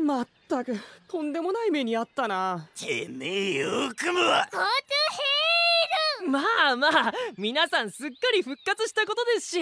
まったくとんでもない目にあったなてめえよくもホトヘイルまあまあ皆さんすっかり復活したことですし